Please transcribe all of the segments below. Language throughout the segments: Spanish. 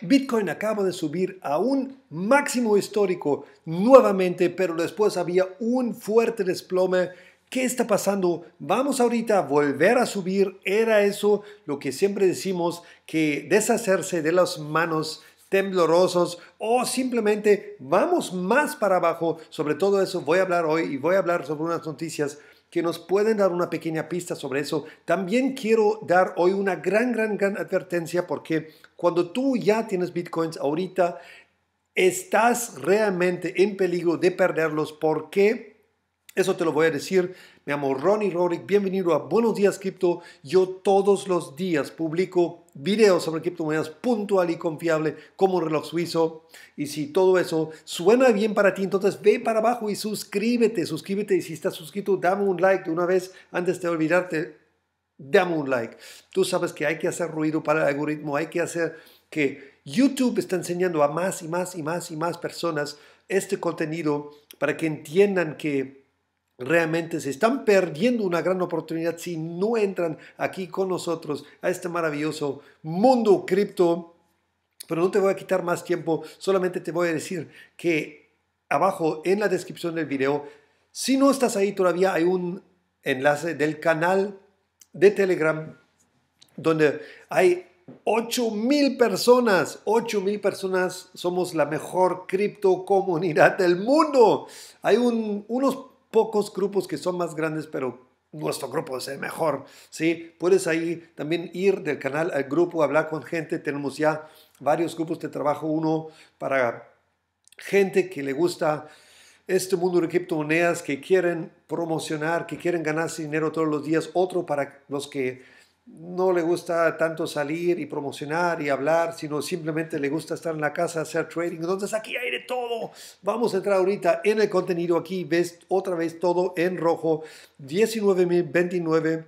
Bitcoin acaba de subir a un máximo histórico nuevamente, pero después había un fuerte desplome. ¿Qué está pasando? Vamos ahorita a volver a subir. Era eso lo que siempre decimos, que deshacerse de las manos temblorosos o simplemente vamos más para abajo. Sobre todo eso voy a hablar hoy y voy a hablar sobre unas noticias que nos pueden dar una pequeña pista sobre eso. También quiero dar hoy una gran, gran, gran advertencia porque cuando tú ya tienes bitcoins ahorita, estás realmente en peligro de perderlos. porque, Eso te lo voy a decir me llamo Ronnie Rorick, bienvenido a Buenos Días Cripto. Yo todos los días publico videos sobre criptomonedas puntual y confiable como un reloj suizo. Y si todo eso suena bien para ti, entonces ve para abajo y suscríbete, suscríbete. Y si estás suscrito, dame un like de una vez antes de olvidarte. Dame un like. Tú sabes que hay que hacer ruido para el algoritmo, hay que hacer que YouTube está enseñando a más y más y más y más personas este contenido para que entiendan que Realmente se están perdiendo una gran oportunidad si no entran aquí con nosotros a este maravilloso mundo cripto. Pero no te voy a quitar más tiempo, solamente te voy a decir que abajo en la descripción del video, si no estás ahí todavía, hay un enlace del canal de Telegram donde hay 8000 personas, 8000 personas somos la mejor cripto comunidad del mundo. Hay un, unos pocos grupos que son más grandes, pero nuestro grupo es el mejor, ¿sí? Puedes ahí también ir del canal al grupo, hablar con gente, tenemos ya varios grupos de trabajo, uno para gente que le gusta este mundo de criptomonedas, que quieren promocionar, que quieren ganarse dinero todos los días, otro para los que no le gusta tanto salir y promocionar y hablar, sino simplemente le gusta estar en la casa, hacer trading. Entonces aquí hay de todo. Vamos a entrar ahorita en el contenido. Aquí ves otra vez todo en rojo. 19.029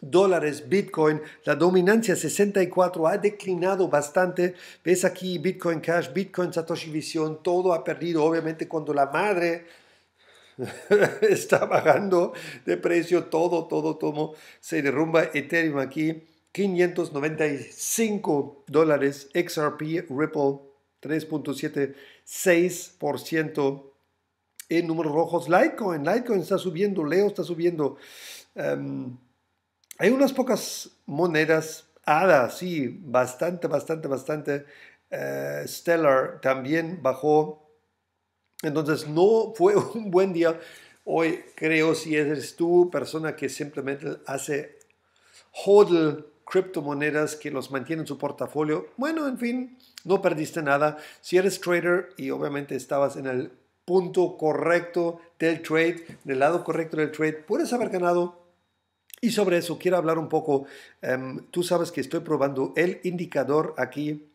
dólares Bitcoin. La dominancia 64 ha declinado bastante. Ves aquí Bitcoin Cash, Bitcoin Satoshi Vision, todo ha perdido. Obviamente cuando la madre está bajando de precio todo, todo, todo. Se derrumba Ethereum aquí. 595 dólares. XRP Ripple 3.76%. En números rojos, Litecoin. Litecoin está subiendo. Leo está subiendo. Em, hay unas pocas monedas. ADA, sí, bastante, bastante, bastante. Eh, Stellar también bajó entonces no fue un buen día. Hoy creo si eres tú persona que simplemente hace hodl criptomonedas que los mantiene en su portafolio, bueno, en fin, no perdiste nada. Si eres trader y obviamente estabas en el punto correcto del trade, en el lado correcto del trade, puedes haber ganado y sobre eso quiero hablar un poco. Em, tú sabes que estoy probando el indicador aquí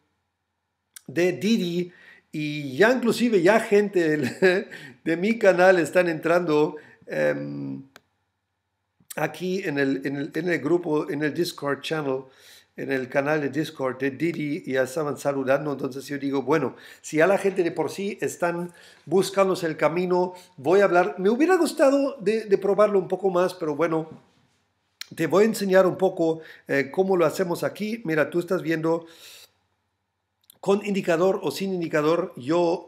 de Didi y ya inclusive, ya gente de, mi canal están entrando em, aquí en el, en, el, grupo, en el Discord channel, en el canal de Discord de Didi y ya estaban saludando. Entonces yo digo, bueno, si ya la gente de por sí están buscándose el camino, voy a hablar. Me hubiera gustado de, probarlo un poco más, pero bueno, te voy a enseñar un poco eh, cómo lo hacemos aquí. Mira, tú estás viendo con indicador o sin indicador, yo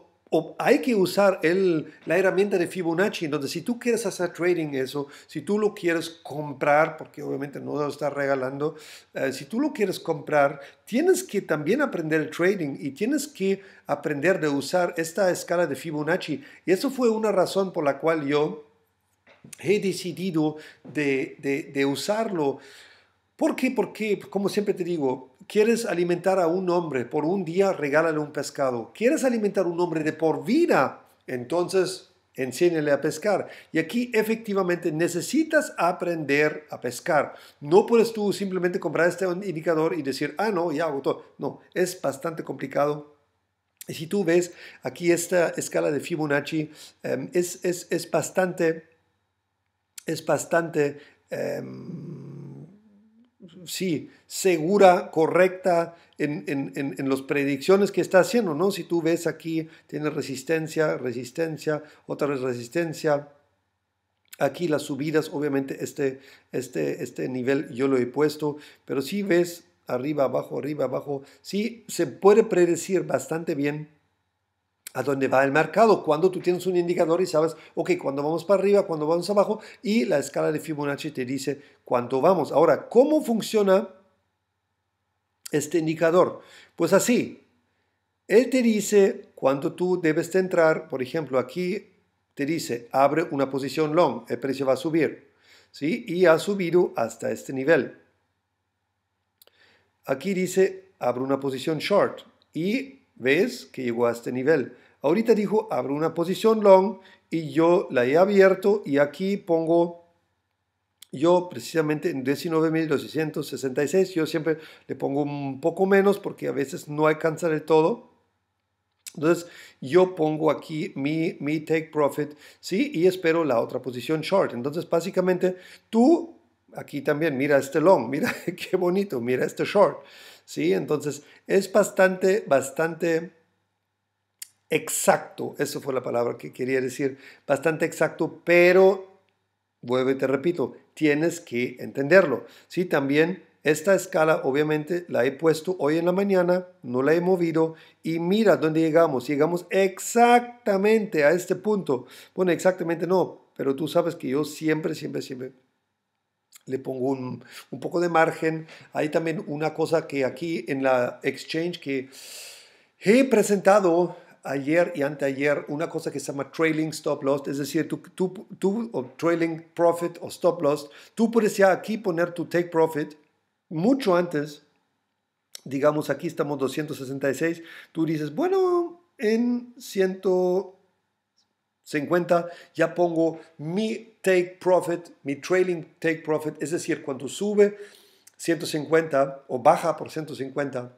hay que usar el, la herramienta de Fibonacci. Entonces, si tú quieres hacer trading eso, si tú lo quieres comprar, porque obviamente no lo estás regalando, eh, si tú lo quieres comprar, tienes que también aprender el trading y tienes que aprender de usar esta escala de Fibonacci. Y eso fue una razón por la cual yo he decidido de, de usarlo. ¿Por qué? Porque, como siempre te digo, quieres alimentar a un hombre por un día, regálale un pescado. Quieres alimentar a un hombre de por vida, entonces enséñale a pescar. Y aquí efectivamente necesitas aprender a pescar. No puedes tú simplemente comprar este indicador y decir, ah, no, ya hago todo. No, es bastante complicado. Y si tú ves aquí esta escala de Fibonacci, em, es, es, bastante, es bastante em, sí, segura, correcta en, en, las predicciones que está haciendo, ¿no? Si tú ves aquí, tiene resistencia, resistencia, otra vez resistencia. Aquí las subidas, obviamente este, este, este nivel yo lo he puesto, pero si ves arriba, abajo, arriba, abajo, sí se puede predecir bastante bien a dónde va el mercado. Cuando tú tienes un indicador y sabes, ok, cuando vamos para arriba, cuando vamos abajo, y la escala de Fibonacci te dice cuánto vamos. Ahora, ¿cómo funciona este indicador? Pues así, él te dice cuánto tú debes de entrar, por ejemplo, aquí te dice, abre una posición long, el precio va a subir, ¿sí? Y ha subido hasta este nivel. Aquí dice, abre una posición short y ¿Ves que llegó a este nivel? Ahorita dijo, abro una posición long y yo la he abierto y aquí pongo yo precisamente en 19.266, yo siempre le pongo un poco menos porque a veces no alcanza del todo. Entonces yo pongo aquí mi, mi take profit, ¿sí? Y espero la otra posición short. Entonces básicamente tú, aquí también, mira este long, mira qué bonito, mira este short. ¿sí? Entonces, es bastante, bastante exacto, eso fue la palabra que quería decir, bastante exacto, pero, vuelvo te repito, tienes que entenderlo, ¿sí? También esta escala obviamente la he puesto hoy en la mañana, no la he movido y mira dónde llegamos. Llegamos exactamente a este punto. Bueno, exactamente no, pero tú sabes que yo siempre, siempre, siempre le pongo un, poco de margen. Hay también una cosa que aquí en la exchange que he presentado ayer y anteayer, una cosa que se llama trailing stop loss, es decir, tú, tú, trailing profit o stop loss, tú puedes ya aquí poner tu take profit mucho antes, digamos aquí estamos 266, tú dices, bueno, en 100 50, ya pongo mi take profit, mi trailing take profit, es decir, cuando sube 150 o baja por 150,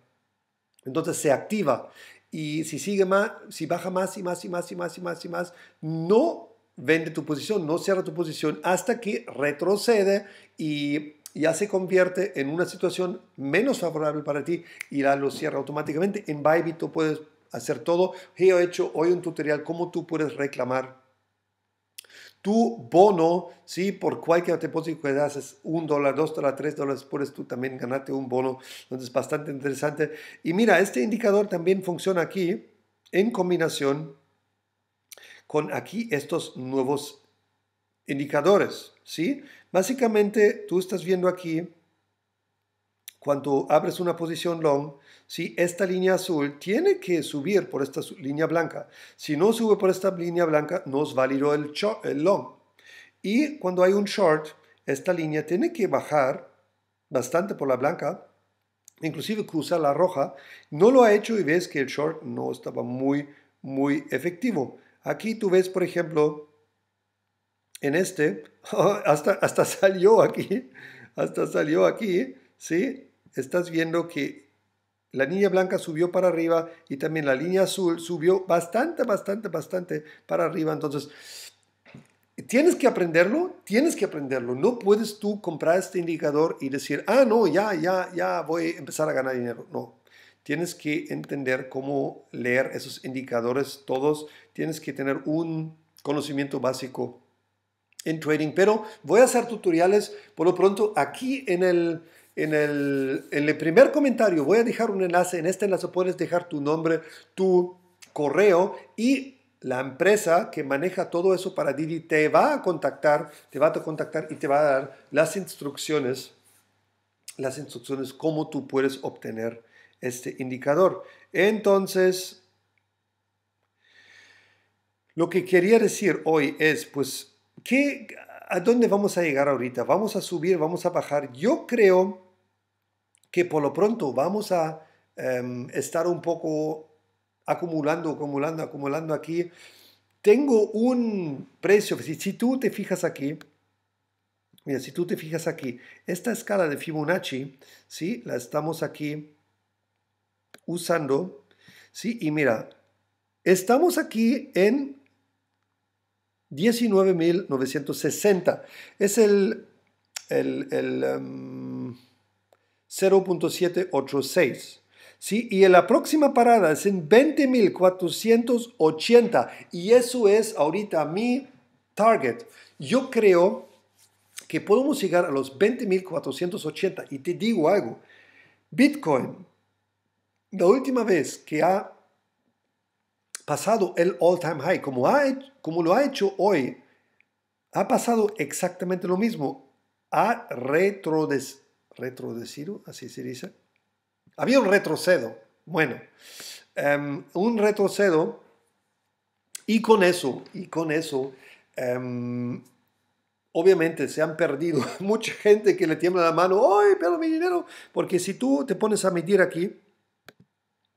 entonces se activa. Y si sigue más, si baja más y más y más y más y más y más, no vende tu posición, no cierra tu posición hasta que retrocede y ya se convierte en una situación menos favorable para ti y la lo cierra automáticamente. En Bybit tú puedes hacer todo. he hecho hoy un tutorial cómo tú puedes reclamar tu bono, ¿sí? por cualquier depósito que haces, un dólar, dos dólares, tres dólares, puedes tú también ganarte un bono. Entonces, bastante interesante. Y mira, este indicador también funciona aquí en combinación con aquí estos nuevos indicadores. ¿sí? Básicamente, tú estás viendo aquí, cuando abres una posición long, si esta línea azul tiene que subir por esta línea blanca. Si no sube por esta línea blanca, nos validó el, el long. Y cuando hay un short, esta línea tiene que bajar bastante por la blanca, inclusive cruzar la roja. No lo ha hecho y ves que el short no estaba muy, muy efectivo. Aquí tú ves, por ejemplo, en este, hasta, hasta salió aquí, hasta salió aquí, ¿sí? Estás viendo que la línea blanca subió para arriba y también la línea azul subió bastante, bastante, bastante para arriba. Entonces, tienes que aprenderlo, tienes que aprenderlo. No puedes tú comprar este indicador y decir, ah, no, ya, ya, ya voy a empezar a ganar dinero. No. Tienes que entender cómo leer esos indicadores todos. Tienes que tener un conocimiento básico en trading. Pero voy a hacer tutoriales por lo pronto aquí en el en el, primer comentario voy a dejar un enlace. En este enlace puedes dejar tu nombre, tu correo y la empresa que maneja todo eso para Didi te va a contactar, te va a contactar y te va a dar las instrucciones, las instrucciones cómo tú puedes obtener este indicador. Entonces, lo que quería decir hoy es, pues, ¿qué, ¿a dónde vamos a llegar ahorita? ¿Vamos a subir? ¿Vamos a bajar? Yo creo que por lo pronto vamos a em, estar un poco acumulando, acumulando, acumulando aquí. Tengo un precio, si, tú te fijas aquí, mira, si tú te fijas aquí, esta escala de Fibonacci, ¿sí? La estamos aquí usando, ¿sí? Y mira, estamos aquí en 19.960. Es el, el, em, 0.786. ¿Sí? Y en la próxima parada es en 20.480 y eso es ahorita mi target. Yo creo que podemos llegar a los 20.480 y te digo algo, Bitcoin, la última vez que ha pasado el all-time high, como, ha, como lo ha hecho hoy, ha pasado exactamente lo mismo, ha retrodes, retrodecido, así se dice. Había un retrocedo, bueno, em, un retrocedo y con eso, y con eso, em, obviamente se han perdido mucha gente que le tiembla la mano, ¡ay, pero mi dinero! Porque si tú te pones a medir aquí,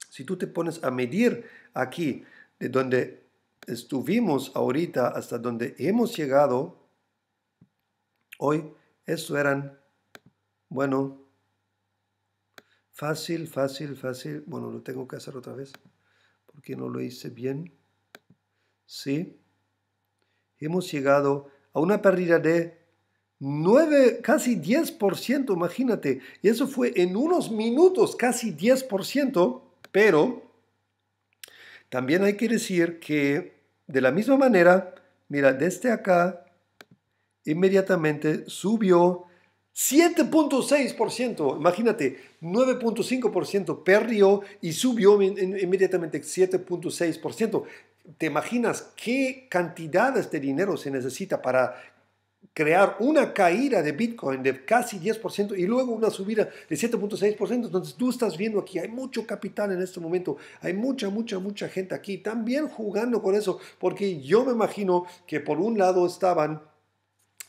si tú te pones a medir aquí, de donde estuvimos ahorita hasta donde hemos llegado, hoy, eso eran bueno, fácil, fácil, fácil. Bueno, lo tengo que hacer otra vez porque no lo hice bien. Sí, hemos llegado a una pérdida de 9, casi 10%, imagínate. Y eso fue en unos minutos, casi 10%, pero también hay que decir que de la misma manera, mira, desde acá inmediatamente subió 7.6%, imagínate, 9.5% perdió y subió inmediatamente 7.6%. ¿Te imaginas qué cantidades de este dinero se necesita para crear una caída de Bitcoin de casi 10% y luego una subida de 7.6%? Entonces tú estás viendo aquí, hay mucho capital en este momento, hay mucha, mucha, mucha gente aquí también jugando con eso, porque yo me imagino que por un lado estaban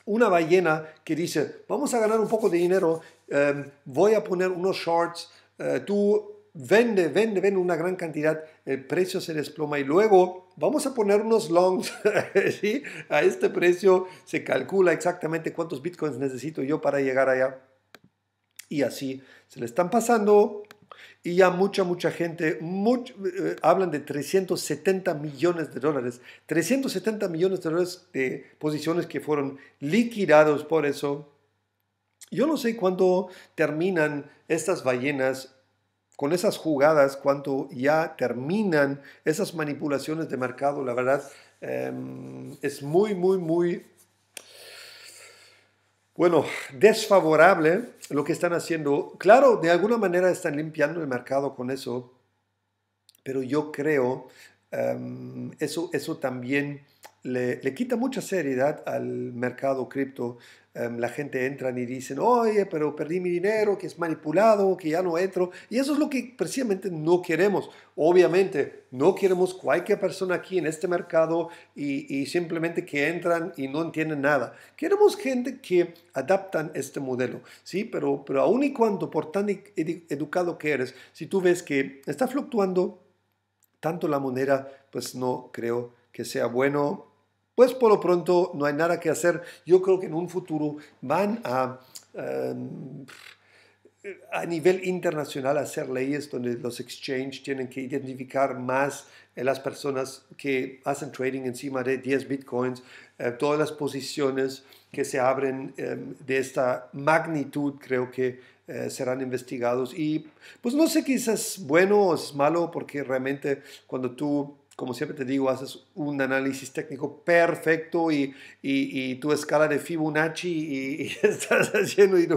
una ballena que dice, vamos a ganar un poco de dinero, em, voy a poner unos shorts, eh, tú vende, vende, vende una gran cantidad, el precio se desploma y luego vamos a poner unos longs, ¿sí? A este precio se calcula exactamente cuántos bitcoins necesito yo para llegar allá. Y así se le están pasando y ya mucha, mucha gente, eh, hablan de 370 millones de dólares, 370 millones de dólares de posiciones que fueron liquidados por eso. Yo no sé cuándo terminan estas ballenas con esas jugadas, cuándo ya terminan esas manipulaciones de mercado, la verdad. Em, es muy, muy, muy bueno, desfavorable lo que están haciendo. Claro, de alguna manera están limpiando el mercado con eso, pero yo creo Em, eso, eso también le, le, quita mucha seriedad al mercado cripto. Em, la gente entra y dicen, oye, pero perdí mi dinero, que es manipulado, que ya no entro. Y eso es lo que precisamente no queremos. Obviamente, no queremos cualquier persona aquí en este mercado y, y simplemente que entran y no entienden nada. Queremos gente que adaptan este modelo, ¿sí? Pero, pero aun y cuando, por tan educado que eres, si tú ves que está fluctuando tanto la moneda, pues no creo que sea bueno. Pues por lo pronto no hay nada que hacer. Yo creo que en un futuro van a... Em, a nivel internacional hacer leyes donde los exchanges tienen que identificar más eh, las personas que hacen trading encima de 10 bitcoins, eh, todas las posiciones que se abren em, de esta magnitud creo que eh, serán investigados. Y pues no sé quizás bueno o es malo, porque realmente cuando tú como siempre te digo, haces un análisis técnico perfecto y, y, tu escala de Fibonacci y, estás haciendo y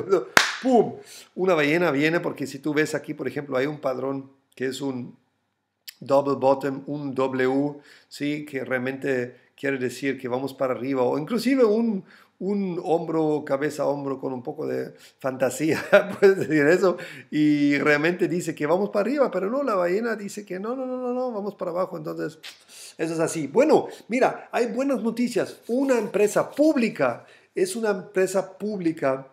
¡pum! Una ballena viene porque si tú ves aquí, por ejemplo, hay un padrón que es un double bottom, un W, ¿sí? Que realmente quiere decir que vamos para arriba o inclusive un, un hombro, cabeza, hombro, con un poco de fantasía, puedes decir eso, y realmente dice que vamos para arriba, pero no, la ballena dice que no, no, no, no, vamos para abajo, entonces eso es así. Bueno, mira, hay buenas noticias. Una empresa pública es una empresa pública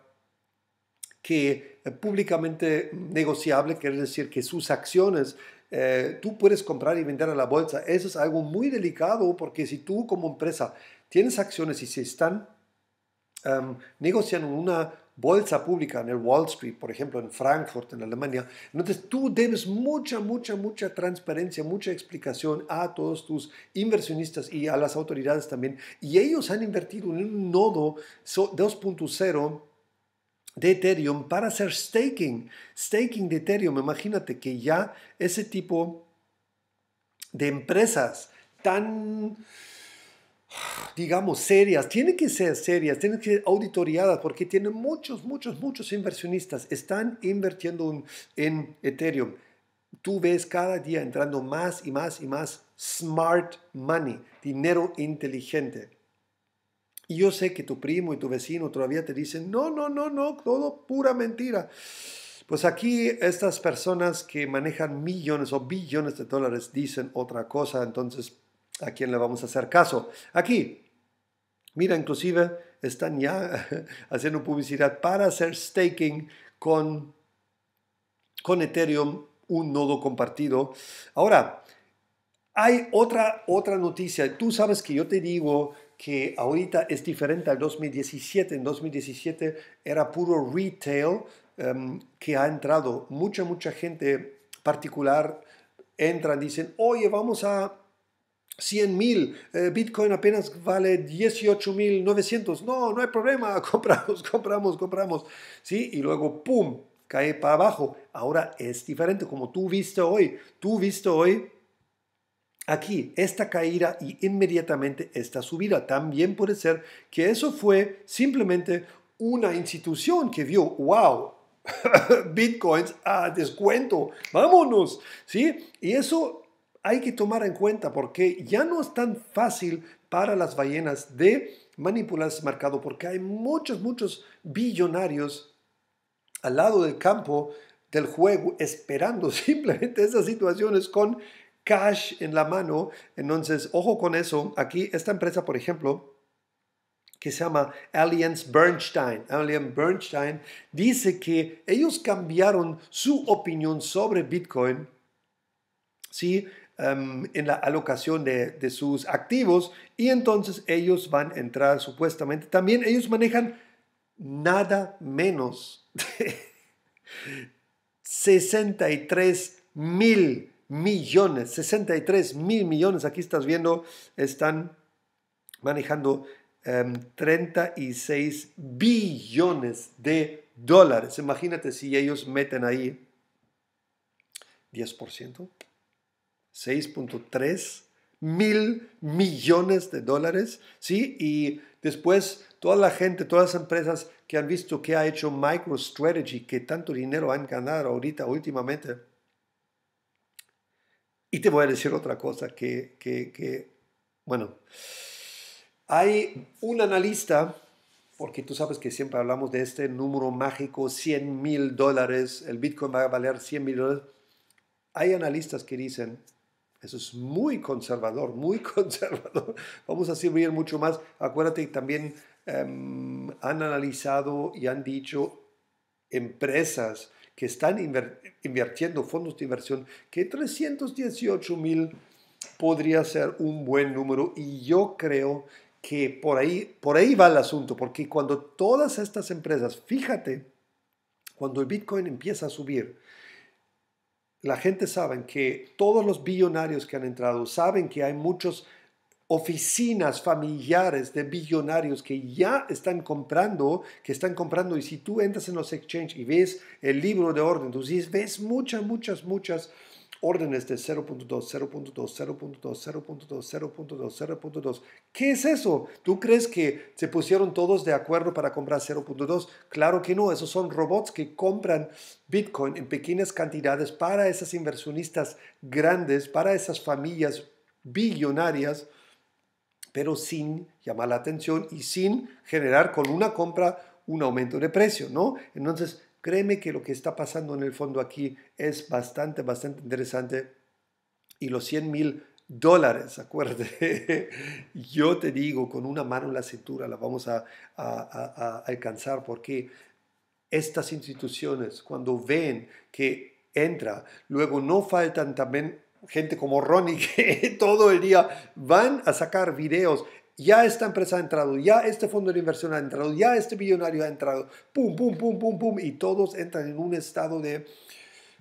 que es públicamente negociable, quiere decir que sus acciones eh, tú puedes comprar y vender a la bolsa. Eso es algo muy delicado porque si tú como empresa tienes acciones y se están Em, negocian en una bolsa pública, en el Wall Street, por ejemplo, en Frankfurt, en Alemania. Entonces tú debes mucha, mucha, mucha transparencia, mucha explicación a todos tus inversionistas y a las autoridades también. Y ellos han invertido en un nodo 2.0 de Ethereum para hacer staking, staking de Ethereum. Imagínate que ya ese tipo de empresas tan digamos, serias, tienen que ser serias, tienen que ser auditoriadas porque tienen muchos, muchos, muchos inversionistas, están invirtiendo en Ethereum. Tú ves cada día entrando más y más y más smart money, dinero inteligente. Y yo sé que tu primo y tu vecino todavía te dicen, no, no, no, no, todo pura mentira. Pues aquí estas personas que manejan millones o billones de dólares dicen otra cosa, entonces ¿A quién le vamos a hacer caso? Aquí, mira, inclusive están ya haciendo publicidad para hacer staking con, con Ethereum, un nodo compartido. Ahora, hay otra, otra noticia. Tú sabes que yo te digo que ahorita es diferente al 2017. En 2017 era puro retail em, que ha entrado. Mucha, mucha gente particular entran, dicen, oye, vamos a 100.000, mil eh, Bitcoin apenas vale 18.900, no, no hay problema, compramos, compramos, compramos, ¿sí? Y luego, ¡pum!, cae para abajo. Ahora es diferente, como tú viste hoy, tú viste hoy aquí esta caída y inmediatamente esta subida. También puede ser que eso fue simplemente una institución que vio, wow, bitcoins a descuento, vámonos, ¿sí? Y eso hay que tomar en cuenta porque ya no es tan fácil para las ballenas de manipular ese mercado porque hay muchos, muchos billonarios al lado del campo del juego esperando simplemente esas situaciones con cash en la mano. Entonces, ojo con eso. Aquí esta empresa, por ejemplo, que se llama Allianz Bernstein. Allianz Bernstein dice que ellos cambiaron su opinión sobre Bitcoin ¿sí? Em, en la alocación de, sus activos y entonces ellos van a entrar supuestamente. También ellos manejan nada menos de 63 mil millones, 63 mil millones, aquí estás viendo, están manejando 36 em, billones de dólares. Imagínate si ellos meten ahí 10%. 6.3 mil millones de dólares, ¿sí? Y después toda la gente, todas las empresas que han visto que ha hecho MicroStrategy, que tanto dinero han ganado ahorita, últimamente. Y te voy a decir otra cosa que, que, que bueno, hay un analista, porque tú sabes que siempre hablamos de este número mágico, 100 mil dólares, el Bitcoin va a valer 100 mil dólares. Hay analistas que dicen, eso es muy conservador, muy conservador. Vamos a servir mucho más. Acuérdate, también em, han analizado y han dicho empresas que están invirtiendo fondos de inversión que 318 mil podría ser un buen número y yo creo que por ahí, por ahí va el asunto, porque cuando todas estas empresas, fíjate, cuando el Bitcoin empieza a subir, la gente sabe que todos los billonarios que han entrado saben que hay muchas oficinas familiares de billonarios que ya están comprando, que están comprando y si tú entras en los exchanges y ves el libro de orden, tú ves muchas, muchas, muchas órdenes de 0.2, 0.2, 0.2, 0.2, 0.2, 0.2. ¿Qué es eso? ¿Tú crees que se pusieron todos de acuerdo para comprar 0.2? Claro que no, esos son robots que compran Bitcoin en pequeñas cantidades para esas inversionistas grandes, para esas familias billonarias, pero sin llamar la atención y sin generar con una compra un aumento de precio, ¿no? Entonces, Créeme que lo que está pasando en el fondo aquí es bastante, bastante interesante. Y los 100 mil dólares, acuérdate, yo te digo, con una mano en la cintura la vamos a alcanzar porque estas instituciones cuando ven que entra, luego no faltan también gente como Ronnie que todo el día van a sacar videos ya esta empresa ha entrado, ya este fondo de inversión ha entrado, ya este millonario ha entrado, pum, pum, pum, pum, pum, y todos entran en un estado de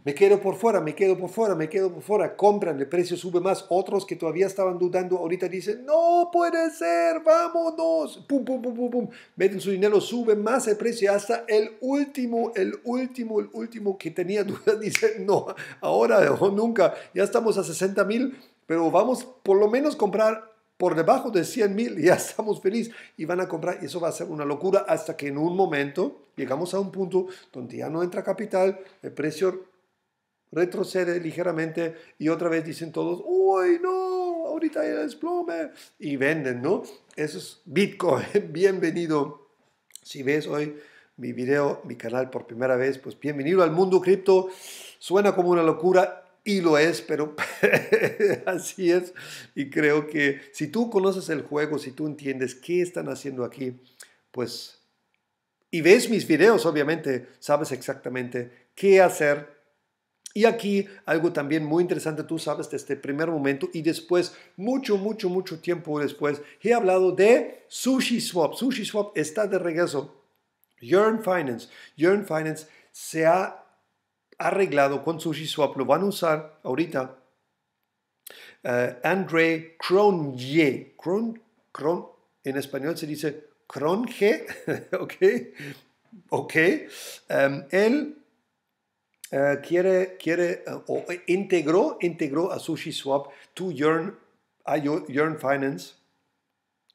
me quedo por fuera, me quedo por fuera, me quedo por fuera, compran, el precio sube más, otros que todavía estaban dudando ahorita dicen, no puede ser, vámonos, pum, pum, pum, pum, pum, meten su dinero, sube más el precio, hasta el último, el último, el último que tenía dudas dice, no, ahora o nunca, ya estamos a 60 mil, pero vamos por lo menos comprar por debajo de 100 mil ya estamos felices y van a comprar. Y Eso va a ser una locura hasta que en un momento llegamos a un punto donde ya no entra capital, el precio retrocede ligeramente y otra vez dicen todos, uy, no, ahorita hay desplome y venden, ¿no? Eso es Bitcoin, bienvenido. Si ves hoy mi video, mi canal por primera vez, pues bienvenido al mundo cripto. Suena como una locura, y lo es, pero así es. Y creo que si tú conoces el juego, si tú entiendes qué están haciendo aquí, pues, y ves mis videos, obviamente, sabes exactamente qué hacer. Y aquí algo también muy interesante, tú sabes desde este primer momento y después, mucho, mucho, mucho tiempo después, he hablado de SushiSwap. SushiSwap Sushi Swap está de regreso. Yearn Finance. Yearn Finance se ha arreglado con SushiSwap lo van a usar ahorita. Eh, André Cronje, Cron, Cron, en español se dice Cronje, ok, ok. Em, él eh, quiere, quiere o integró, integró a SushiSwap to Yearn, a Yearn Finance,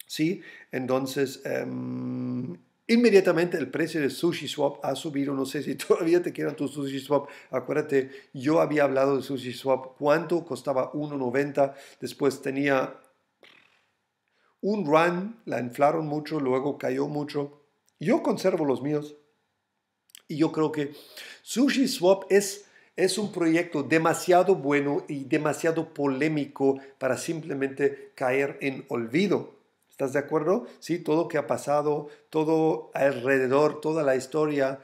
¿sí? Entonces, em, Inmediatamente el precio de SushiSwap ha subido. No sé si todavía te quedan tus SushiSwap. Acuérdate, yo había hablado de SushiSwap. ¿Cuánto costaba 1.90? Después tenía un run, la inflaron mucho, luego cayó mucho. Yo conservo los míos. Y yo creo que SushiSwap es, es un proyecto demasiado bueno y demasiado polémico para simplemente caer en olvido. ¿Estás de acuerdo? Sí, todo lo que ha pasado, todo alrededor, toda la historia.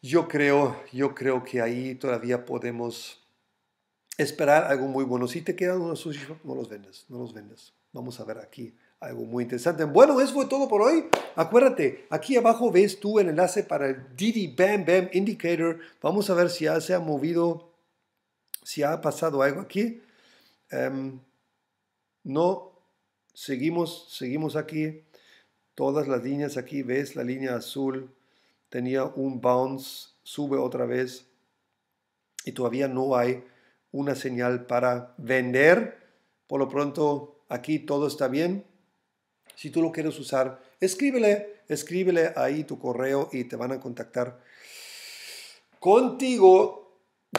Yo creo, yo creo que ahí todavía podemos esperar algo muy bueno. Si te quedan unos sushi, no los vendas, no los vendes Vamos a ver aquí algo muy interesante. Bueno, eso fue todo por hoy. Acuérdate, aquí abajo ves tú el enlace para el Didi Bam Bam Indicator. Vamos a ver si ya se ha movido, si ha pasado algo aquí. Em, no, seguimos, seguimos aquí, todas las líneas aquí, ves la línea azul, tenía un bounce, sube otra vez y todavía no hay una señal para vender. Por lo pronto, aquí todo está bien. Si tú lo quieres usar, escríbele, escríbele ahí tu correo y te van a contactar contigo.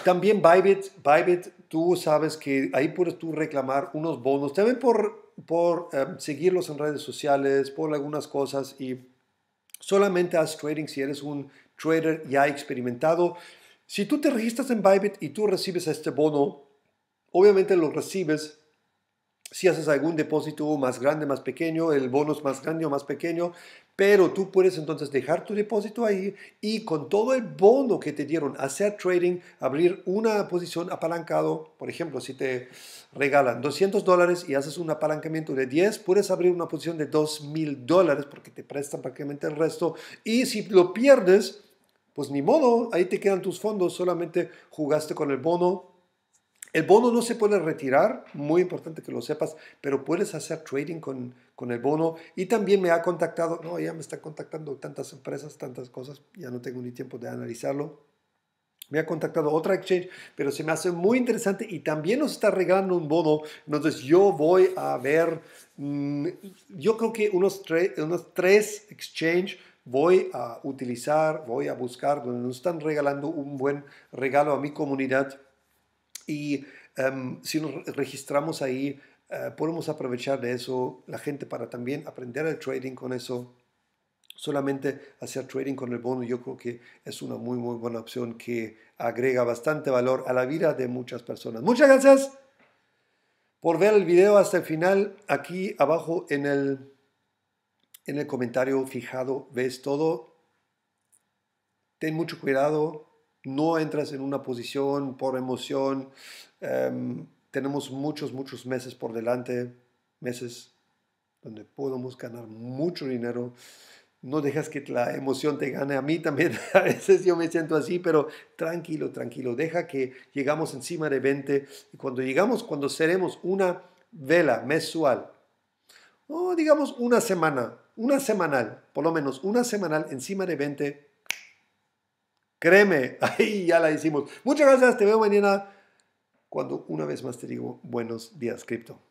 También Bybit, Bybit, tú sabes que ahí puedes tú reclamar unos bonos. También por por em, seguirlos en redes sociales, por algunas cosas y solamente haz trading si eres un trader ya experimentado. Si tú te registras en Bybit y tú recibes este bono, obviamente lo recibes si haces algún depósito más grande, más pequeño, el bono es más grande o más pequeño, pero tú puedes entonces dejar tu depósito ahí y con todo el bono que te dieron hacer trading, abrir una posición apalancado. Por ejemplo, si te regalan 200 dólares y haces un apalancamiento de 10, puedes abrir una posición de mil dólares porque te prestan prácticamente el resto. Y si lo pierdes, pues ni modo, ahí te quedan tus fondos, solamente jugaste con el bono el bono no se puede retirar, muy importante que lo sepas, pero puedes hacer trading con, con el bono. Y también me ha contactado, no, ya me está contactando tantas empresas, tantas cosas, ya no tengo ni tiempo de analizarlo. Me ha contactado otra exchange, pero se me hace muy interesante y también nos está regalando un bono. Entonces yo voy a ver, mm, yo creo que unos, unos tres exchange voy a utilizar, voy a buscar donde nos están regalando un buen regalo a mi comunidad y em, si nos registramos ahí, eh, podemos aprovechar de eso la gente para también aprender el trading con eso. Solamente hacer trading con el bono yo creo que es una muy, muy buena opción que agrega bastante valor a la vida de muchas personas. Muchas gracias por ver el video hasta el final. Aquí abajo en el, en el comentario fijado ves todo. Ten mucho cuidado no entras en una posición por emoción. Em, tenemos muchos, muchos meses por delante, meses donde podemos ganar mucho dinero. No dejas que la emoción te gane. A mí también a veces yo me siento así, pero tranquilo, tranquilo. Deja que llegamos encima de 20 y cuando llegamos, cuando seremos una vela mensual, o digamos una semana, una semanal, por lo menos una semanal encima de 20, Créeme, ahí ya la hicimos. Muchas gracias, te veo mañana cuando una vez más te digo buenos días, cripto.